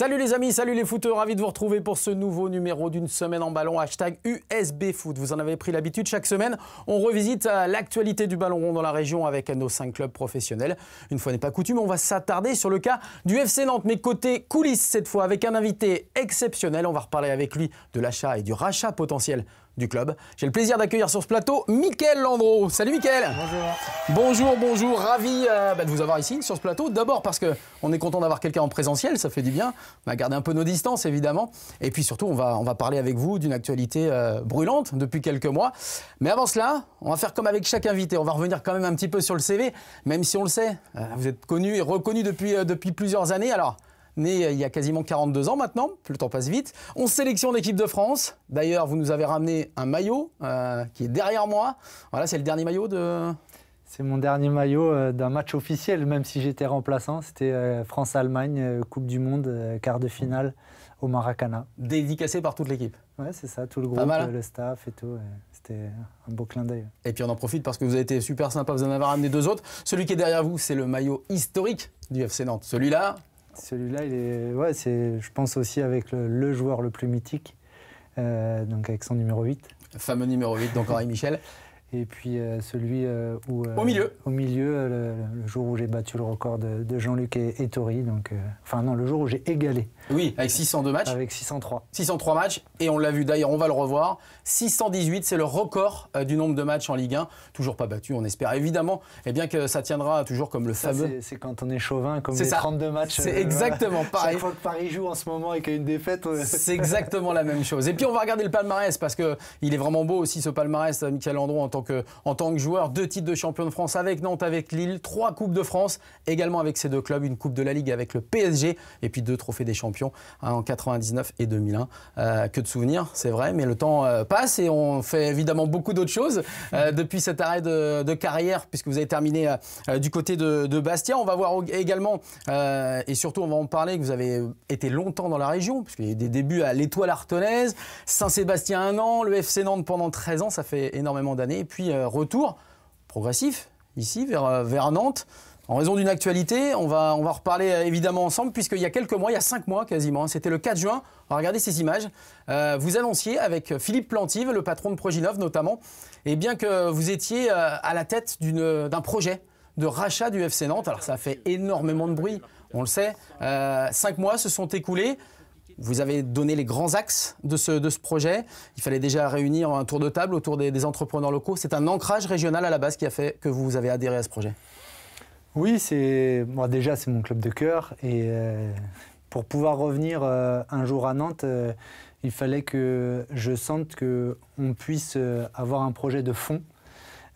Salut les amis, salut les footeurs, ravi de vous retrouver pour ce nouveau numéro d'une semaine en ballon, hashtag USB Foot. Vous en avez pris l'habitude chaque semaine, on revisite euh, l'actualité du ballon rond dans la région avec nos cinq clubs professionnels. Une fois n'est pas coutume, on va s'attarder sur le cas du FC Nantes, mais côté coulisses cette fois, avec un invité exceptionnel. On va reparler avec lui de l'achat et du rachat potentiel du club. J'ai le plaisir d'accueillir sur ce plateau Mickaël Landreau. Salut Mickaël Bonjour Bonjour, bonjour, ravi euh, bah, de vous avoir ici sur ce plateau. D'abord parce que on est content d'avoir quelqu'un en présentiel, ça fait du bien. On va garder un peu nos distances évidemment. Et puis surtout, on va, on va parler avec vous d'une actualité euh, brûlante depuis quelques mois. Mais avant cela, on va faire comme avec chaque invité. On va revenir quand même un petit peu sur le CV, même si on le sait, euh, vous êtes connu et reconnu depuis, depuis plusieurs années. Alors, né euh, il y a quasiment 42 ans maintenant, le temps passe vite. On sélectionne l'équipe de France. D'ailleurs, vous nous avez ramené un maillot euh, qui est derrière moi. Voilà, c'est le dernier maillot de... C'est mon dernier maillot euh, d'un match officiel, même si j'étais remplaçant. C'était France-Allemagne, Coupe du Monde, quart de finale au Maracana. Dédicacé par toute l'équipe. Ouais, c'est ça, tout le groupe, hein. le staff et tout. C'était un beau clin d'œil. Et puis on en profite parce que vous avez été super sympa, vous en avez ramené deux autres. Celui qui est derrière vous, c'est le maillot historique du FC Nantes. Celui-là, celui-là, il est, ouais, c'est, je pense aussi avec le, joueur le plus mythique, euh, donc avec son numéro 8. Fameux numéro 8, donc Henri Michel. Et puis euh, celui euh, où. Euh, au milieu. Au milieu, le, jour où j'ai battu le record de, Jean-Luc et, Tori, Donc, enfin, non, le jour où j'ai égalé. Oui, avec 602 matchs. Avec 603. 603 matchs. Et on l'a vu d'ailleurs, on va le revoir. 618, c'est le record du nombre de matchs en Ligue 1. Toujours pas battu, on espère évidemment. Et eh bien que ça tiendra toujours comme le fameux. C'est quand on est chauvin, comme les 32 matchs. C'est exactement pareil. Chaque fois que Paris joue en ce moment et qu'il y a une défaite. C'est exactement la même chose. Et puis on va regarder le palmarès parce qu'il est vraiment beau aussi ce palmarès, Michael Landron en donc en tant que joueur, deux titres de champion de France avec Nantes, avec Lille, trois Coupes de France, également avec ces deux clubs, une Coupe de la Ligue avec le PSG, et puis deux trophées des champions hein, en 99 et 2001. Euh, que de souvenirs, c'est vrai, mais le temps euh, passe et on fait évidemment beaucoup d'autres choses euh, depuis cet arrêt de, carrière, puisque vous avez terminé du côté de, Bastia. On va voir également, et surtout on va en parler, que vous avez été longtemps dans la région, puisqu'il y a des débuts à l'Étoile Artonaise, Saint-Sébastien un an, le FC Nantes pendant 13 ans, ça fait énormément d'années puis euh, retour progressif ici euh, vers, Nantes. En raison d'une actualité, on va, on va reparler euh, évidemment ensemble, puisqu'il y a quelques mois, il y a cinq mois quasiment, hein, c'était le 4 juin, regardez ces images, vous annonciez avec Philippe Plantive, le patron de Proginov notamment, et eh bien que vous étiez à la tête d'un projet de rachat du FC Nantes, alors ça fait énormément de bruit, on le sait, cinq mois se sont écoulés, vous avez donné les grands axes de ce, de ce projet. Il fallait déjà réunir un tour de table autour des, entrepreneurs locaux. C'est un ancrage régional à la base qui a fait que vous avez adhéré à ce projet. Oui, c'est moi déjà c'est mon club de cœur et euh, pour pouvoir revenir euh, un jour à Nantes, euh, il fallait que je sente que on puisse avoir un projet de fond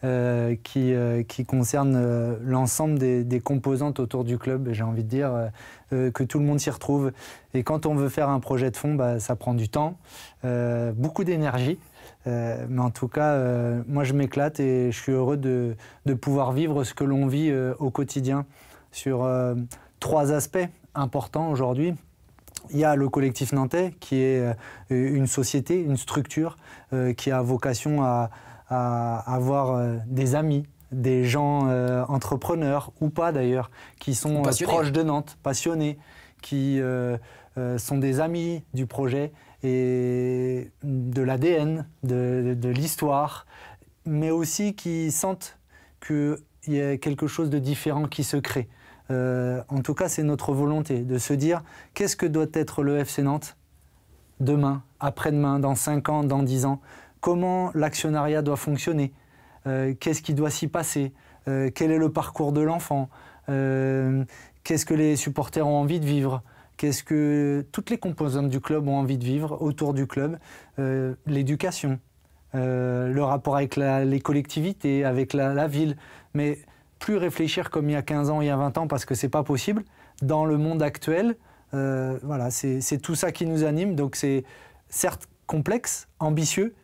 euh, euh, qui, concerne euh, l'ensemble des, composantes autour du club, j'ai envie de dire, que tout le monde s'y retrouve. Et quand on veut faire un projet de fond, bah, ça prend du temps, beaucoup d'énergie. mais en tout cas, moi je m'éclate et je suis heureux de, de pouvoir vivre ce que l'on vit au quotidien sur trois aspects importants aujourd'hui. Il y a le collectif nantais qui est une société, une structure qui a vocation à, à avoir euh, des amis, des gens euh, entrepreneurs ou pas d'ailleurs, qui sont euh, proches de Nantes, passionnés, qui sont des amis du projet et de l'ADN, de, l'histoire, mais aussi qui sentent qu'il y a quelque chose de différent qui se crée. en tout cas, c'est notre volonté de se dire qu'est-ce que doit être le FC Nantes demain, après-demain, dans 5 ans, dans 10 ans comment l'actionnariat doit fonctionner, euh, qu'est-ce qui doit s'y passer, euh, quel est le parcours de l'enfant, euh, qu'est-ce que les supporters ont envie de vivre, qu'est-ce que toutes les composantes du club ont envie de vivre autour du club, l'éducation, le rapport avec les collectivités, avec la, ville, mais plus réfléchir comme il y a 15 ans, il y a 20 ans, parce que ce n'est pas possible. Dans le monde actuel, voilà, c'est tout ça qui nous anime, donc c'est certes complexe, ambitieux,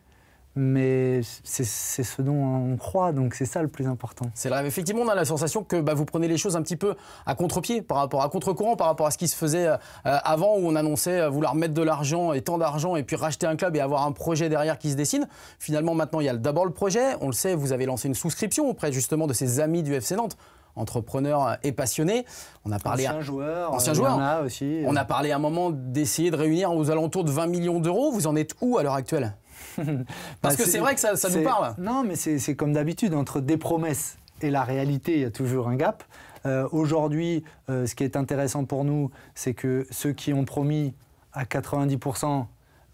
mais c'est ce dont on croit, donc c'est ça le plus important. C'est le Effectivement, on a la sensation que bah, vous prenez les choses un petit peu à contre-pied, par rapport à contre-courant, par rapport à ce qui se faisait euh, avant, où on annonçait euh, vouloir mettre de l'argent et tant d'argent, et puis racheter un club et avoir un projet derrière qui se dessine. Finalement, maintenant, il y a d'abord le projet. On le sait, vous avez lancé une souscription auprès justement de ces amis du FC Nantes entrepreneur euh, et passionné. On a parlé ancien joueur, ancien joueur. On a aussi. On a parlé à un moment d'essayer de réunir aux alentours de 20 millions d'euros. Vous en êtes où à l'heure actuelle Parce bah, que c'est vrai que ça, nous parle. Non, mais c'est comme d'habitude, entre des promesses et la réalité, il y a toujours un gap. Euh, aujourd'hui, euh, ce qui est intéressant pour nous, c'est que ceux qui ont promis à 90%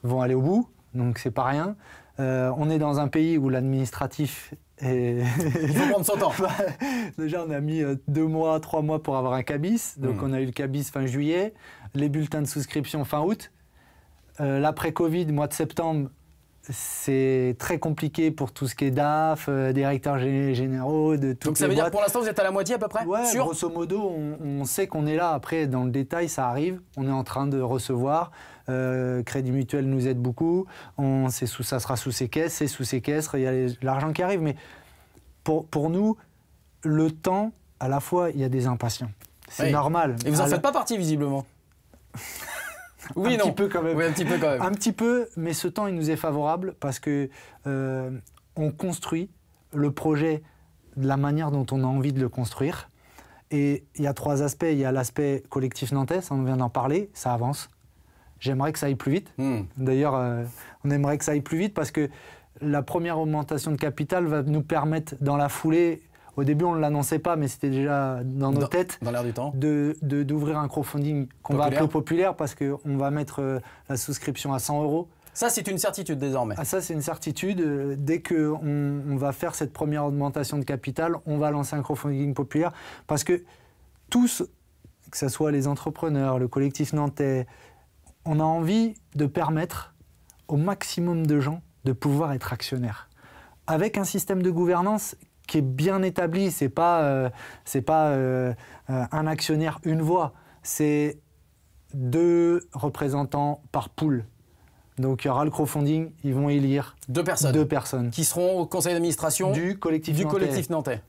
vont aller au bout, donc c'est pas rien. Euh, on est dans un pays où l'administratif est... Il faut prendre son temps. Bah, déjà, on a mis deux mois, trois mois pour avoir un cabis. Donc, hmm. on a eu le cabis fin juillet, les bulletins de souscription fin août. L'après-Covid, mois de septembre, c'est très compliqué pour tout ce qui est DAF, euh, directeurs généraux, de tout. Donc ça veut dire dire pour l'instant vous êtes à la moitié à peu près Oui, grosso modo, on, sait qu'on est là. Après, dans le détail, ça arrive. On est en train de recevoir. Euh, Crédit Mutuel nous aide beaucoup. On, sous, ça sera sous ses caisses, c'est sous ses caisses. Il y a l'argent qui arrive. Mais pour, pour nous, le temps, à la fois, il y a des impatients. C'est normal. Et vous n'en faites pas partie visiblement Oui, un non. petit peu quand même. un petit peu Un petit peu, mais ce temps, il nous est favorable parce que euh, on construit le projet de la manière dont on a envie de le construire. Et il y a trois aspects. Il y a l'aspect collectif nantais, on vient d'en parler, ça avance. J'aimerais que ça aille plus vite. Hmm. D'ailleurs, euh, on aimerait que ça aille plus vite parce que la première augmentation de capital va nous permettre, dans la foulée, au début, on ne l'annonçait pas, mais c'était déjà dans nos têtes. Dans du temps. D'ouvrir de, d'ouvrir un crowdfunding qu'on va appeler populaire parce qu'on va mettre euh, la souscription à 100 euros. Ça, c'est une certitude désormais. Ah, ça, c'est une certitude. Euh, dès qu'on on va faire cette première augmentation de capital, on va lancer un crowdfunding populaire parce que tous, que ce soit les entrepreneurs, le collectif nantais, on a envie de permettre au maximum de gens de pouvoir être actionnaires. Avec un système de gouvernance qui est bien établi. C'est pas, euh, pas euh, euh, un actionnaire, une voix. C'est deux représentants par poule. Donc il y aura le crowdfunding, ils vont élire deux personnes, deux personnes qui seront au conseil d'administration du collectif du nantais. collectif nantais.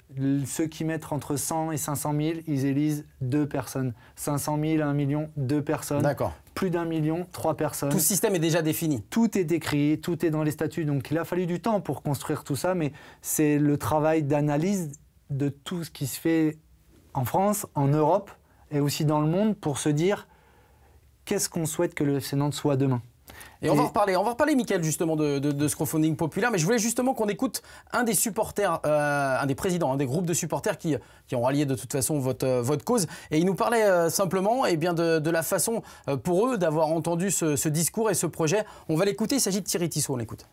Ceux qui mettent entre 100 et 500 000, ils élisent deux personnes. 500 000 à 1 million, deux personnes. D'accord plus d'un million, trois personnes. Tout système est déjà défini. Tout est écrit, tout est dans les statuts. Donc il a fallu du temps pour construire tout ça, mais c'est le travail d'analyse de tout ce qui se fait en France, en Europe et aussi dans le monde pour se dire qu'est-ce qu'on souhaite que le FC soit demain. Et, on va en reparler, on va reparler, Michael, justement, de, ce crowdfunding populaire. Mais je voulais justement qu'on écoute un des supporters, euh, un des présidents, un des groupes de supporters qui, ont rallié de toute façon votre, euh, cause. Et il nous parlait euh, simplement eh bien, de, la façon pour eux d'avoir entendu ce, discours et ce projet. On va l'écouter, il s'agit de Thierry Tissot, on l'écoute.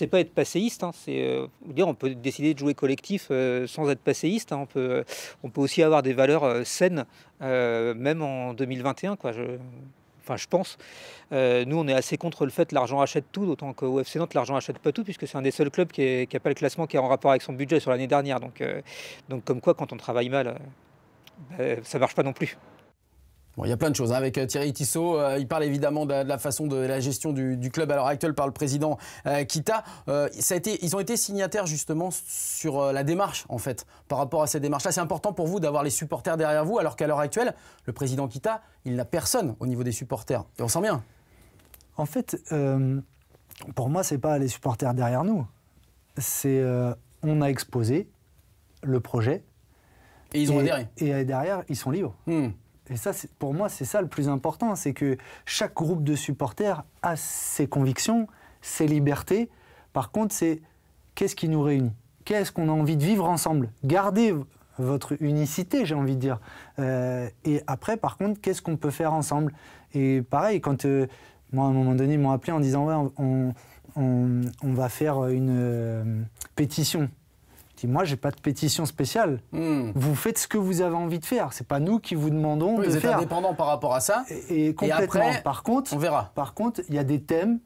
C'est pas être passéiste, hein. c'est dire on peut décider de jouer collectif sans être passéiste. Hein. on, peut, on peut aussi avoir des valeurs saines, même en 2021. Quoi, je... Enfin, je pense. Euh, nous, on est assez contre le fait que l'argent achète tout, d'autant qu'au FC Nantes, l'argent achète pas tout, puisque c'est un des seuls clubs qui n'a pas le classement qui est en rapport avec son budget sur l'année dernière. Donc, euh, donc, comme quoi, quand on travaille mal, ça euh, bah, ne ça marche pas non plus. Bon, il y a plein de choses. Hein, avec euh, Thierry Tissot, euh, il parle évidemment de, la façon de la gestion du, club à l'heure actuelle par le président euh, Kita. été, ils ont été signataires justement sur la démarche, en fait, par rapport à cette démarche-là. C'est important pour vous d'avoir les supporters derrière vous, alors qu'à l'heure actuelle, le président Kita, il n'a personne au niveau des supporters. Et on sent bien. En fait, pour moi, c'est pas les supporters derrière nous. C'est on a exposé le projet. Et ils ont adhéré. Et derrière, ils sont libres. Hmm. Et ça, pour moi, c'est ça le plus important, c'est que chaque groupe de supporters a ses convictions, ses libertés. Par contre, c'est qu'est-ce qui nous réunit Qu'est-ce qu'on a envie de vivre ensemble Gardez votre unicité, j'ai envie de dire. Euh, et après, par contre, qu'est-ce qu'on peut faire ensemble Et pareil, quand euh, moi, à un moment donné, ils m'ont appelé en disant ouais, on, va faire une euh, pétition. « Moi, moi j'ai pas de pétition spéciale. Hmm. Vous faites ce que vous avez envie de faire. C'est pas nous qui vous demandons de faire. Vous êtes indépendant par rapport à ça. Et, complètement. par contre, on verra. Par contre, il y a des thèmes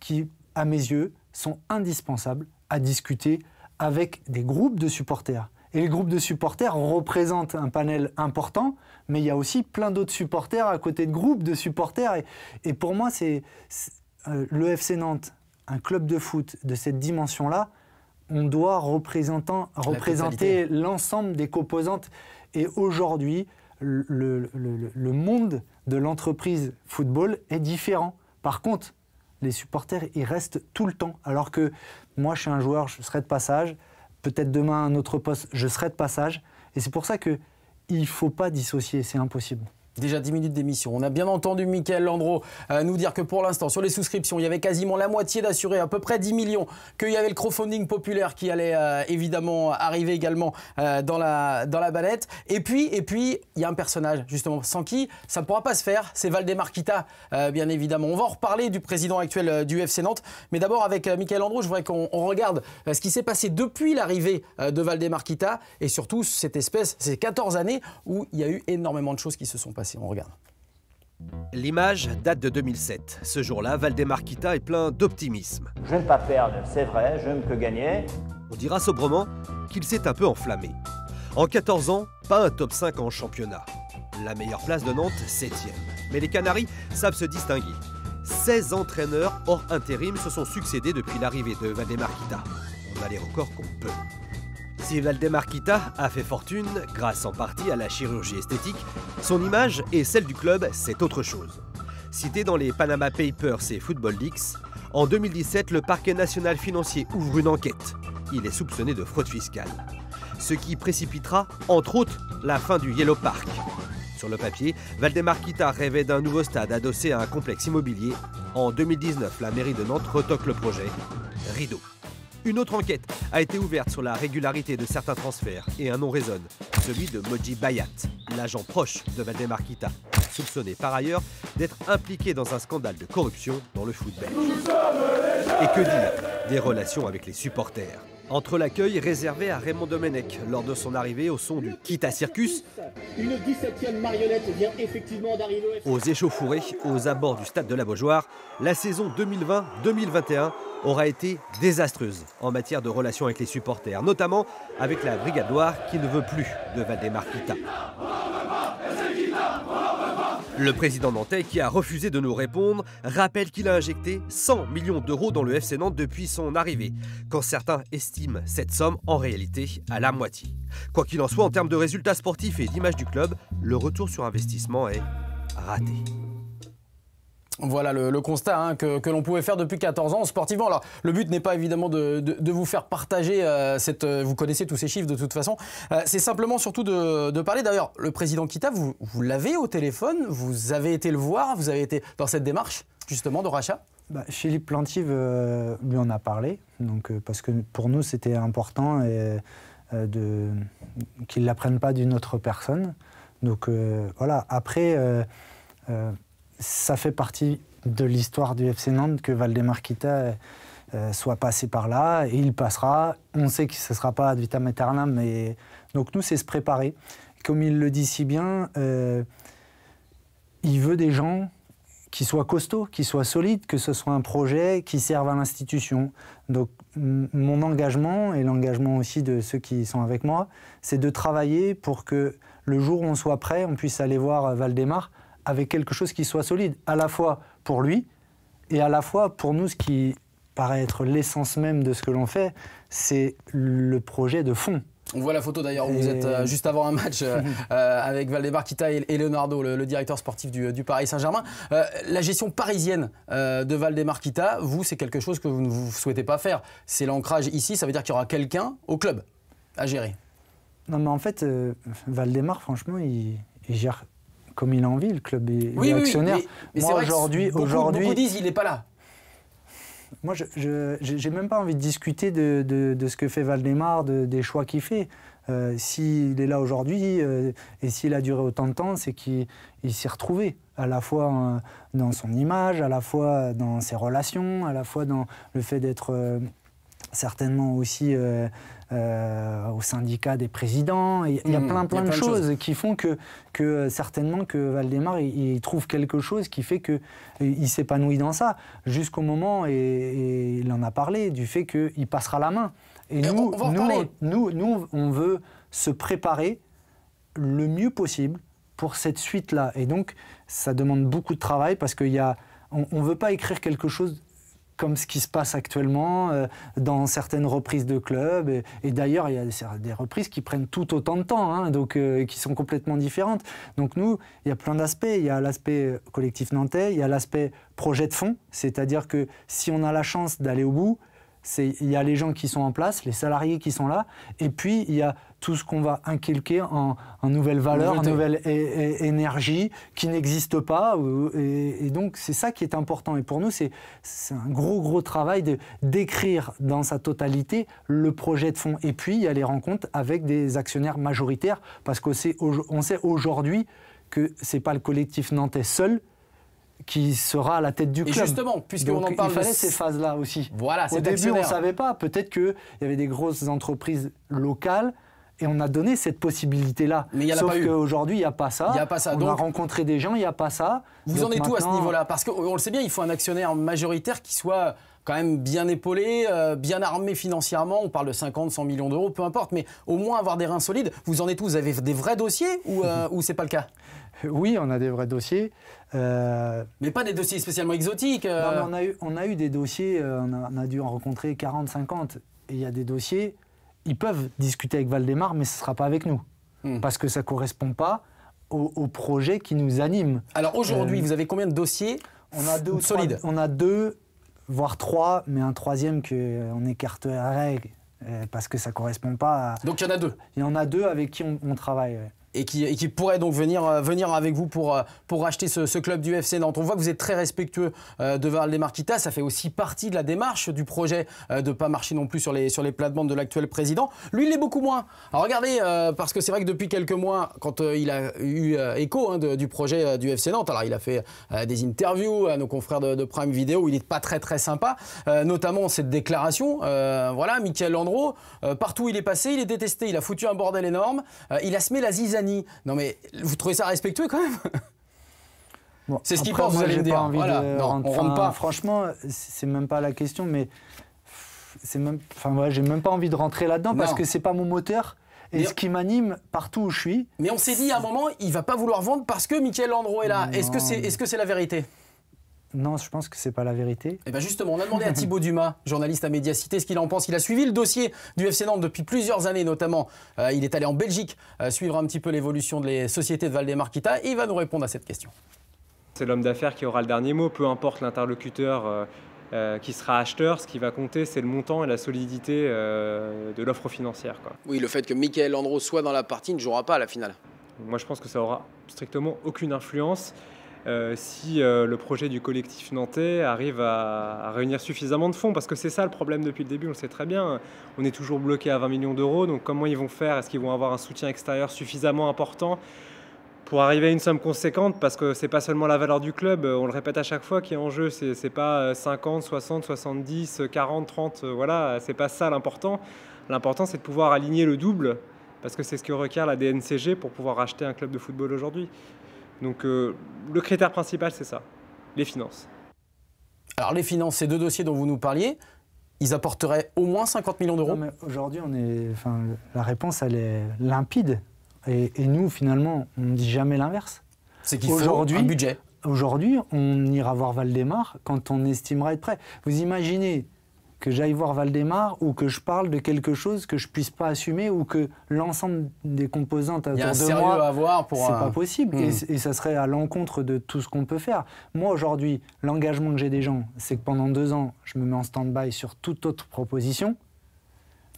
qui, à mes yeux, sont indispensables à discuter avec des groupes de supporters. Et les groupes de supporters représentent un panel important, mais il y a aussi plein d'autres supporters à côté de groupes de supporters. Et, pour moi, c'est euh, le FC Nantes, un club de foot de cette dimension-là, on doit représenter l'ensemble des composantes. Et aujourd'hui, le, monde de l'entreprise football est différent. Par contre, les supporters, ils restent tout le temps. Alors que moi, je suis un joueur, je serai de passage. Peut-être demain, un autre poste, je serai de passage. Et c'est pour ça qu'il il faut pas dissocier, c'est impossible. Déjà 10 minutes d'émission. On a bien entendu michael Landreau euh, nous dire que pour l'instant, sur les souscriptions, il y avait quasiment la moitié d'assurés, à peu près 10 millions, qu'il y avait le crowdfunding populaire qui allait euh, évidemment arriver également euh, dans, la, dans la balette. Et puis, et puis, il y a un personnage, justement, sans qui ça ne pourra pas se faire. C'est Valdemarquita, bien évidemment. On va en reparler du président actuel du FC Nantes. Mais d'abord, avec michael Landreau, je voudrais qu'on regarde ce qui s'est passé depuis l'arrivée de Valdemarquita et surtout cette espèce, ces 14 années où il y a eu énormément de choses qui se sont passées. On regarde. L'image date de 2007. Ce jour-là, Valdemar est plein d'optimisme. Je ne pas perdre, c'est vrai, je ne que gagner. On dira sobrement qu'il s'est un peu enflammé. En 14 ans, pas un top 5 en championnat. La meilleure place de Nantes, 7 Mais les Canaries savent se distinguer. 16 entraîneurs hors intérim se sont succédés depuis l'arrivée de Valdemar On a les records qu'on peut. Si Valdemar Kita a fait fortune grâce en partie à la chirurgie esthétique, son image et celle du club, c'est autre chose. Cité dans les Panama Papers et Football Leaks, en 2017, le parquet national financier ouvre une enquête. Il est soupçonné de fraude fiscale. Ce qui précipitera, entre autres, la fin du Yellow Park. Sur le papier, Valdemar Kita rêvait d'un nouveau stade adossé à un complexe immobilier. En 2019, la mairie de Nantes retoque le projet. Rideau. Une autre enquête a été ouverte sur la régularité de certains transferts et un nom résonne, celui de Moji Bayat, l'agent proche de Valdemar soupçonné par ailleurs d'être impliqué dans un scandale de corruption dans le foot belge. Et que dire des relations avec les supporters entre l'accueil réservé à Raymond Domenech lors de son arrivée au son du Kita Circus. Une 17e marionnette vient effectivement d'arriver. Aux échauffourées, aux abords du stade de la Beaujoire, la saison 2020-2021 aura été désastreuse en matière de relations avec les supporters, notamment avec la Brigade Noire qui ne veut plus de Valdemar Kita. Le président nantais, qui a refusé de nous répondre, rappelle qu'il a injecté 100 millions d'euros dans le FC Nantes depuis son arrivée, quand certains estiment cette somme en réalité à la moitié. Quoi qu'il en soit, en termes de résultats sportifs et d'image du club, le retour sur investissement est raté. Voilà le, constat hein, que, l'on pouvait faire depuis 14 ans sportivement. Alors le but n'est pas évidemment de, vous faire partager euh, cette. Euh, vous connaissez tous ces chiffres de toute façon. Euh, c'est simplement surtout de, parler. D'ailleurs, le président Kita, vous, l'avez au téléphone, vous avez été le voir, vous avez été dans cette démarche justement de rachat. Philippe bah, Plantive lui en a parlé, donc parce que pour nous c'était important et, de qu'il l'apprenne pas d'une autre personne. Donc voilà. Après ça fait partie de l'histoire du FC Nantes que Valdemar Kita euh, euh, soit passé par là, et il passera. On sait que ce ne sera pas ad vitam aeternam, mais donc nous, c'est se préparer. Comme il le dit si bien, euh, il veut des gens qui soient costauds, qui soient solides, que ce soit un projet qui serve à l'institution. Donc mon engagement, et l'engagement aussi de ceux qui sont avec moi, c'est de travailler pour que le jour où on soit prêt, on puisse aller voir Valdemar, avec quelque chose qui soit solide, à la fois pour lui et à la fois pour nous, ce qui paraît être l'essence même de ce que l'on fait, c'est le projet de fond. On voit la photo d'ailleurs où vous êtes euh, juste avant un match euh, euh, avec Valdemar Kita et, Leonardo, le, directeur sportif du, Paris Saint-Germain. la gestion parisienne de Valdemar Kita, vous, c'est quelque chose que vous ne souhaitez pas faire. C'est l'ancrage ici, ça veut dire qu'il y aura quelqu'un au club à gérer. Non mais en fait, Valdemar, franchement, il gère comme il a envie, le club est, actionnaire. mais, Moi, aujourd'hui. aujourd'hui, beaucoup disent il n'est pas là. Moi, je n'ai même pas envie de discuter de, de, ce que fait Valdemar, des choix qu'il fait. Euh, s'il est là aujourd'hui euh, et s'il a duré autant de temps, c'est qu'il s'est retrouvé, à la fois dans son image, à la fois dans ses relations, à la fois dans le fait d'être euh, certainement aussi euh, euh, au syndicat des présidents. Il y a hmm, plein, plein, de, choses qui font que, que euh, certainement que Valdemar, il, trouve quelque chose qui fait qu'il il, s'épanouit dans ça, jusqu'au moment, et, il en a parlé, du fait qu'il passera la main. Et, nous, on nous, nous, on veut se préparer le mieux possible pour cette suite-là. Et donc, ça demande beaucoup de travail parce qu'on On ne veut pas écrire quelque chose comme ce qui se passe actuellement euh, dans certaines reprises de clubs. Et, d'ailleurs, il y a des reprises qui prennent tout autant de temps, hein, donc, euh, qui sont complètement différentes. Donc nous, il y a plein d'aspects. Il y a l'aspect euh, collectif nantais, il y a l'aspect projet de fond, c'est-à-dire que si on a la chance d'aller au bout, il y a les gens qui sont en place, les salariés qui sont là, et puis il y a tout ce qu'on va inculquer en, nouvelles valeurs, en nouvelle énergie qui n'existe pas. Et, donc c'est ça qui est important. Et pour nous, c'est un gros, gros travail de d'écrire dans sa totalité le projet de fond. Et puis il y a les rencontres avec des actionnaires majoritaires, parce qu'on sait, sait aujourd'hui que ce n'est pas le collectif nantais seul qui sera à la tête du club. Et justement, puisqu'on en parle. Il fallait ces phases-là aussi. Voilà, Au début, on ne savait pas. Peut-être qu'il y avait des grosses entreprises locales. Et on a donné cette possibilité-là. Mais il y a Sauf qu'aujourd'hui, il n'y a pas ça. Il n'y a pas ça. On Donc, a rencontré des gens, il n'y a pas ça. Vous en êtes où à ce niveau-là Parce qu'on le sait bien, il faut un actionnaire majoritaire qui soit quand même bien épaulé, euh, bien armé financièrement. On parle de 50, 100 millions d'euros, peu importe, mais au moins avoir des reins solides. Vous en êtes où Vous avez des vrais dossiers ou, euh, ou c'est pas le cas euh, oui, on a des vrais dossiers. Euh, mais pas des dossiers spécialement exotiques. Euh. on, a eu, des dossiers, on a, dû en rencontrer 40, 50. Et il y a des dossiers, ils peuvent discuter avec Valdemar, mais ce ne sera pas avec nous. Hmm. Parce que ça ne correspond pas au, projet qui nous anime. Alors aujourd'hui, vous avez combien de dossiers on a deux solides On a deux, voire trois, mais un troisième qu'on règle, parce que ça ne correspond pas Donc il y en a deux Il y en a deux avec qui on, travaille, et qui, et pourrait donc venir, euh, venir avec vous pour, euh, pour racheter ce, club du FC Nantes. On voit que vous êtes très respectueux euh, de Valdemar Ça fait aussi partie de la démarche du projet de ne pas marcher non plus sur les, sur les plates-bandes de l'actuel président. Lui, il l'est beaucoup moins. Alors regardez, parce que c'est vrai que depuis quelques mois, quand il a eu écho hein, du projet du FC Nantes, alors il a fait des interviews à nos confrères de, Prime Vidéo, il n'est pas très très sympa, notamment cette déclaration. voilà, Michael Landreau, partout où il est passé, il est détesté, il a foutu un bordel énorme, il a semé la zizanie non mais vous trouvez ça respectueux quand même C'est ce qui pense, vous allez envie de pas. Franchement, c'est même pas la question, mais c'est même, enfin voilà, j'ai même pas envie de rentrer là-dedans parce que c'est pas mon moteur. Et ce qui m'anime partout où je suis. Mais on s'est dit à un moment, il va pas vouloir vendre parce que Michael Landreau est là. Est-ce que c'est est -ce c'est la vérité non, je pense que ce n'est pas la vérité. Et eh ben, justement, on a demandé à Thibaut Dumas, journaliste à Médiacité, ce qu'il en pense. Il a suivi le dossier du FC Nantes depuis plusieurs années, notamment. Euh, il est allé en Belgique euh, suivre un petit peu l'évolution de les sociétés de Valdemarquita et il va nous répondre à cette question. C'est l'homme d'affaires qui aura le dernier mot, peu importe l'interlocuteur euh, qui sera acheteur. Ce qui va compter, c'est le montant et la solidité de l'offre financière. Oui, le fait que Michael Andro soit dans la partie ne jouera pas à la finale. Moi, je pense que ça aura strictement aucune influence. Euh, si euh, le projet du collectif nantais arrive à, réunir suffisamment de fonds, parce que c'est ça le problème depuis le début, on le sait très bien, on est toujours bloqué à 20 millions d'euros, donc comment ils vont faire Est-ce qu'ils vont avoir un soutien extérieur suffisamment important pour arriver à une somme conséquente, parce que c'est pas seulement la valeur du club, on le répète à chaque fois, qui est en jeu, c'est, pas 50, 60, 70, 40, 30, voilà, c'est pas ça l'important. L'important, c'est de pouvoir aligner le double, parce que c'est ce que requiert la DNCG pour pouvoir acheter un club de football aujourd'hui. Donc euh, le critère principal, c'est ça, les finances. Alors les finances, ces deux dossiers dont vous nous parliez, ils apporteraient au moins 50 millions d'euros Aujourd'hui, on est, enfin, la réponse, elle est limpide. Et, nous, finalement, on ne dit jamais l'inverse. C'est qu'il faut un budget. Aujourd'hui, on ira voir Valdemar quand on estimera être prêt. Vous imaginez que j'aille voir Valdemar ou que je parle de quelque chose que je puisse pas assumer ou que l'ensemble des composantes autour de moi, à avoir pour c'est pas possible hmm. et, ça serait à l'encontre de tout ce qu'on peut faire. Moi aujourd'hui, l'engagement que j'ai des gens, c'est que pendant deux ans, je me mets en stand-by sur toute autre proposition.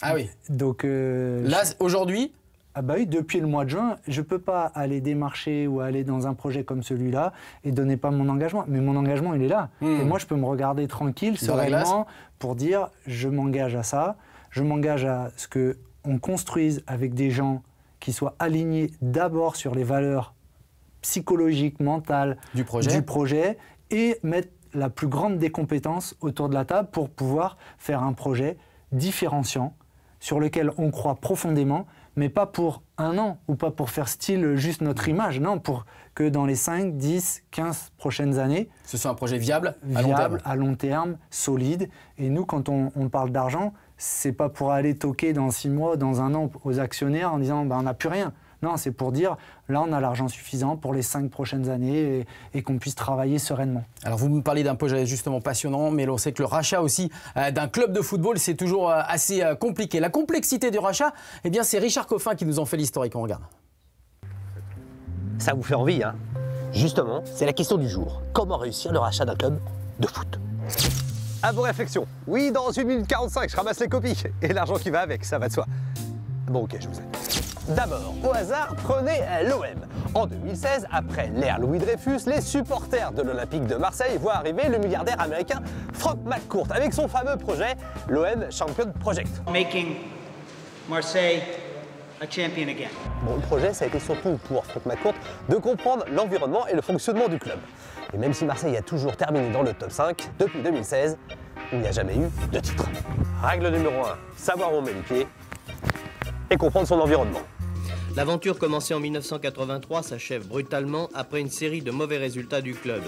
Ah oui. Donc euh, là aujourd'hui, ah bah oui, depuis le mois de juin, je ne peux pas aller démarcher ou aller dans un projet comme celui-là et donner pas mon engagement. Mais mon engagement, il est là. Hmm. Et moi, je peux me regarder tranquille, sereinement, pour dire, je m'engage à ça, je m'engage à ce que on construise avec des gens qui soient alignés d'abord sur les valeurs psychologiques, mentales du projet et mettre la plus grande des compétences autour de la table pour pouvoir faire un projet différenciant sur lequel on croit profondément mais pas pour un an ou pas pour faire style juste notre mm. image, non, pour que dans les 5, 10, 15 prochaines années, ce soit un projet viable, à viable, à long terme, solide. Et nous, quand on, parle d'argent, n'est pas pour aller toquer dans 6 mois, dans un an aux actionnaires en disant ben, on n'a plus rien. Non, c'est pour dire, là, on a l'argent suffisant pour les cinq prochaines années et, qu'on puisse travailler sereinement. Alors, vous me parlez d'un projet justement passionnant, mais on sait que le rachat aussi euh, d'un club de football, c'est toujours euh, assez euh, compliqué. La complexité du rachat, eh bien, c'est Richard Coffin qui nous en fait l'historique. On regarde. Ça vous fait envie, hein Justement, c'est la question du jour. Comment réussir le rachat d'un club de foot À vos réflexions. Oui, dans une minute 45, je ramasse les copies et l'argent qui va avec, ça va de soi. Bon, ok, je vous aide. D'abord, au hasard, prenez euh, l'OM. En 2016, après l'ère Louis Dreyfus, les supporters de l'Olympique de Marseille voient arriver le milliardaire américain Frank McCourt avec son fameux projet, l'OM Champion Project. Making Marseille a champion again. Bon, le projet, ça a été surtout pour Franck McCourt de comprendre l'environnement et le fonctionnement du club. Et même si Marseille a toujours terminé dans le top 5, depuis 2016, il n'y a jamais eu de titre. Règle numéro 1, savoir où on met les pieds et comprendre son environnement. L'aventure commencée en 1983 s'achève brutalement après une série de mauvais résultats du club.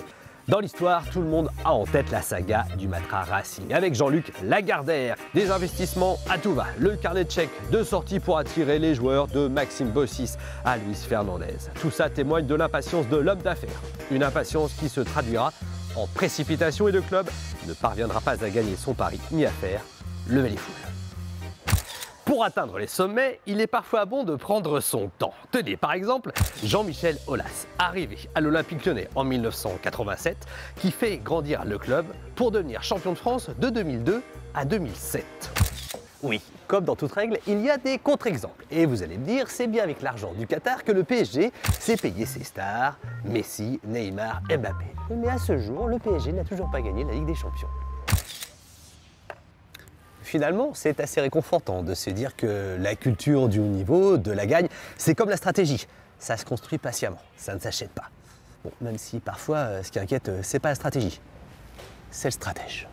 Dans l'histoire, tout le monde a en tête la saga du Matra Racing avec Jean-Luc Lagardère. Des investissements à tout va, le carnet de chèques de sortie pour attirer les joueurs de Maxime Bossis à Luis Fernandez. Tout ça témoigne de l'impatience de l'homme d'affaires. Une impatience qui se traduira en précipitation et de club ne parviendra pas à gagner son pari ni à faire le les pour atteindre les sommets, il est parfois bon de prendre son temps. Tenez par exemple Jean-Michel Aulas, arrivé à l'Olympique lyonnais en 1987, qui fait grandir le club pour devenir champion de France de 2002 à 2007. Oui, comme dans toute règle, il y a des contre-exemples. Et vous allez me dire, c'est bien avec l'argent du Qatar que le PSG s'est payé ses stars, Messi, Neymar, Mbappé. Mais à ce jour, le PSG n'a toujours pas gagné la Ligue des Champions finalement, c'est assez réconfortant de se dire que la culture du haut niveau, de la gagne, c'est comme la stratégie. Ça se construit patiemment, ça ne s'achète pas. Bon, même si parfois, euh, ce qui inquiète, euh, c'est pas la stratégie, c'est le stratège.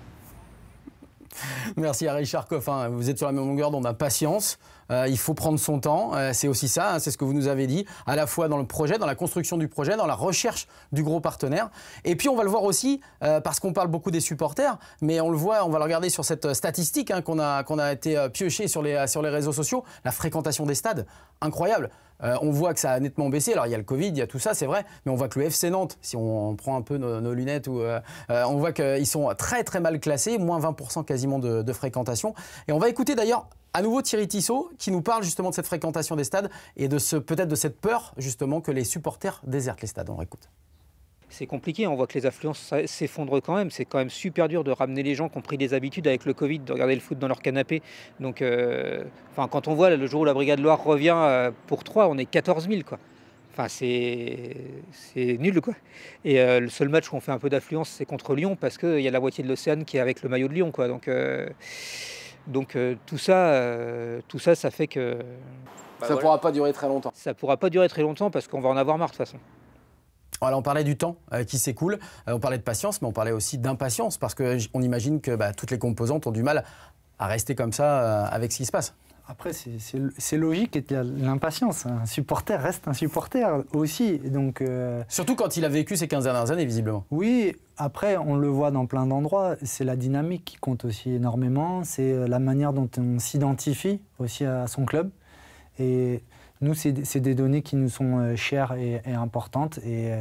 Merci à Richard Coffin. Vous êtes sur la même longueur d'onde, hein. patience. Euh, il faut prendre son temps. Euh, c'est aussi ça, hein, c'est ce que vous nous avez dit, à la fois dans le projet, dans la construction du projet, dans la recherche du gros partenaire. Et puis on va le voir aussi, euh, parce qu'on parle beaucoup des supporters, mais on le voit, on va le regarder sur cette statistique hein, qu'on a, été pioché sur les réseaux sociaux, la fréquentation des stades, incroyable. Euh, on voit que ça a nettement baissé. Alors il y a le Covid, il y a tout ça, c'est vrai, mais on voit que le FC Nantes, si on prend un peu nos, lunettes, euh, euh, on voit qu'ils sont très très mal classés, moins 20% quasiment de, fréquentation. Et on va écouter d'ailleurs à nouveau Thierry Tissot qui nous parle justement de cette fréquentation des stades et de peut-être de cette peur justement que les supporters désertent les stades. On écoute c'est compliqué. On voit que les affluences s'effondrent quand même. C'est quand même super dur de ramener les gens qui ont pris des habitudes avec le Covid, de regarder le foot dans leur canapé. Donc, euh, enfin, quand on voit le jour où la Brigade Loire revient euh, pour 3, on est 14 000, quoi. Enfin, c'est nul, quoi. Et euh, le seul match où on fait un peu d'affluence, c'est contre Lyon, parce qu'il y a la moitié de l'océan qui est avec le maillot de Lyon, quoi. Donc, donc tout, ça, tout ça, ça fait que... ça ne pourra pas durer très longtemps. Ça ne pourra pas durer très longtemps, parce qu'on va en avoir marre, de toute façon on parlait du temps euh, qui s'écoule, euh, on parlait de patience, mais on parlait aussi d'impatience, parce qu'on imagine que bah, toutes les composantes ont du mal à rester comme ça euh, avec ce qui se passe. Après, c'est logique a l'impatience. Un supporter reste un supporter aussi. Donc, Surtout quand il a vécu ces 15 dernières années, visiblement. Oui, après, on le voit dans plein d'endroits. C'est la dynamique qui compte aussi énormément. C'est la manière dont on s'identifie aussi à son club. Et nous, c'est des données qui nous sont euh, chères et, importantes. Et,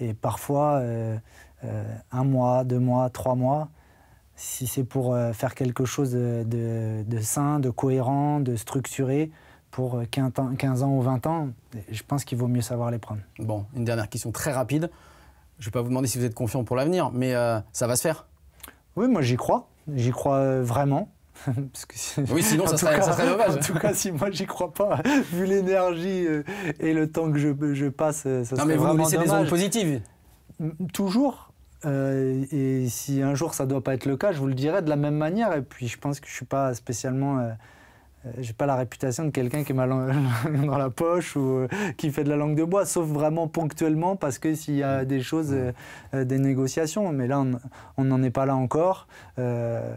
euh, parfois, euh, un mois, deux mois, trois mois, si c'est pour faire quelque chose de, sain, de cohérent, de structuré, pour 15 ans ou 20 ans, je pense qu'il vaut mieux savoir les prendre. Bon, une dernière question très rapide. Je ne vais pas vous demander si vous êtes confiant pour l'avenir, mais ça va se faire. Oui, moi j'y crois. J'y crois vraiment. que oui, sinon ça serait, dommage. En tout cas, si moi j'y crois pas, vu l'énergie euh, et le temps que je, passe, euh, ça non, mais vous vraiment laissez des ondes positives. Toujours. Euh, et si un jour ça doit pas être le cas, je vous le dirai de la même manière. Et puis je pense que je suis pas spécialement. j'ai pas la réputation de quelqu'un qui est mal dans la poche ou qui fait de la langue de bois, sauf vraiment ponctuellement parce que s'il y a des choses, des négociations. Mais là, on n'en est pas là encore. Euh,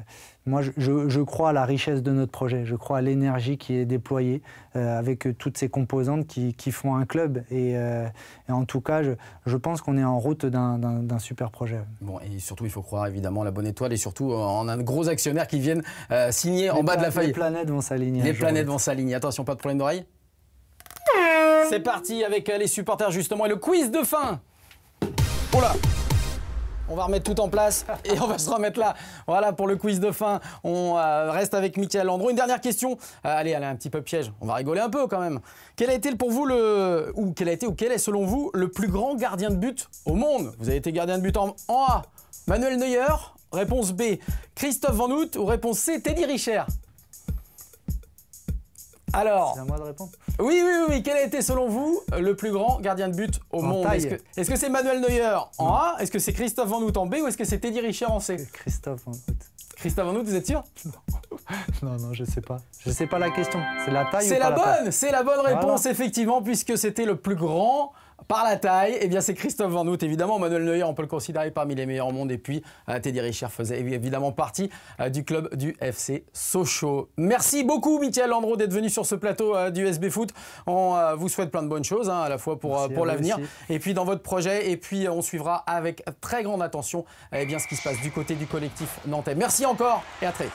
moi, je, crois à la richesse de notre projet, je crois à l'énergie qui est déployée euh, avec euh, toutes ces composantes qui, font un club. Et, euh, en tout cas, je, pense qu'on est en route d'un super projet. Bon, et surtout, il faut croire évidemment à la bonne étoile et surtout en un gros actionnaire qui vienne signer en bas de la feuille. Les planètes vont s'aligner. Les planètes vont s'aligner. Attention, pas de problème d'oreille. C'est parti avec les supporters justement et le quiz de fin. Oh là on va remettre tout en place et on va se remettre là. Voilà pour le quiz de fin. On euh, reste avec Mickaël Landreau. Une dernière question. Euh, allez, allez, un petit peu piège. On va rigoler un peu quand même. Quel a été pour vous le ou quel a été ou quel est selon vous le plus grand gardien de but au monde Vous avez été gardien de but en, A. Manuel Neuer. Réponse B. Christophe Van ou réponse C. Teddy Richard. Alors. de répondre. Oui, oui, oui, Quel a été, selon vous, le plus grand gardien de but au monde Est-ce que c'est Manuel Neuer en A Est-ce que c'est Christophe Van Hout en B Ou est-ce que c'est Teddy Richard en C Christophe Van Hout. Christophe Van Hout, vous êtes sûr non, non, je ne sais pas. Je ne sais pas la question. C'est la taille C'est la, bonne C'est la bonne réponse, effectivement, puisque c'était le plus grand par la taille, eh bien c'est Christophe Van Évidemment, Manuel Neuer, on peut le considérer parmi les meilleurs au monde. Et puis, euh, Teddy Richard faisait évidemment partie euh, du club du FC Sochaux. Merci beaucoup, Michael Landreau, d'être venu sur ce plateau euh, du SB Foot. On vous souhaite plein de bonnes choses, hein, à la fois pour, pour l'avenir et puis dans votre projet. Et puis, on suivra avec très grande attention eh bien, ce qui se passe du côté du collectif nantais. Merci encore et à très